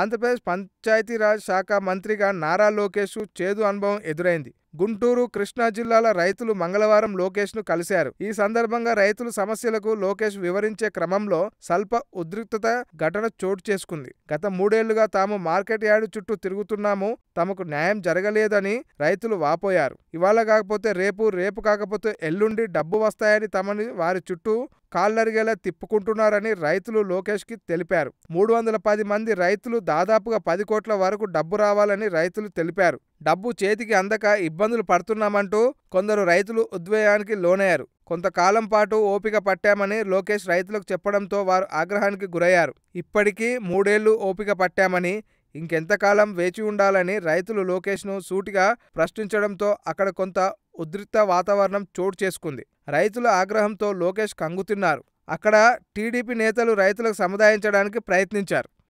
ఆంధ్రప్రదేశ్ పంచాయతీరాజ్ శాఖ మంత్రిగా నారా లోకేష్ చేదు అనుభవం ఎదురైంది గుంటూరు కృష్ణా జిల్లాల రైతులు మంగళవారం లోకేష్ ను కలిశారు ఈ సందర్భంగా రైతుల సమస్యలకు లోకేష్ వివరించే క్రమంలో స్వల్ప ఉద్రిక్తత ఘటన చోటు చేసుకుంది గత మూడేళ్లుగా తాము మార్కెట్ యార్డు చుట్టూ తిరుగుతున్నాము తమకు న్యాయం జరగలేదని రైతులు వాపోయారు ఇవాళ కాకపోతే రేపు రేపు కాకపోతే ఎల్లుండి డబ్బు వస్తాయని తమని వారి చుట్టూ కాళ్ళరిగేలా తిప్పుకుంటున్నారని రైతులు లోకేష్కి తెలిపారు మూడు వందల పది మంది రైతులు దాదాపుగా పది కోట్ల వరకు డబ్బు రావాలని రైతులు తెలిపారు డబ్బు చేతికి అందక ఇబ్బందులు పడుతున్నామంటూ కొందరు రైతులు ఉద్వేగానికి లోనయ్యారు కొంతకాలం పాటు ఓపిక పట్టామని లోకేష్ రైతులకు చెప్పడంతో వారు ఆగ్రహానికి గురయ్యారు ఇప్పటికీ మూడేళ్లు ఓపిక పట్టామని ఇంకెంతకాలం వేచి ఉండాలని రైతులు లోకేష్ను సూటిగా ప్రశ్నించడంతో అక్కడ కొంత ఉద్రిక్త వాతావరణం చోటు చేసుకుంది రైతుల ఆగ్రహంతో లోకేష్ కంగుతిన్నారు అక్కడ టీడీపీ నేతలు రైతులకు సముదాయించడానికి ప్రయత్నించారు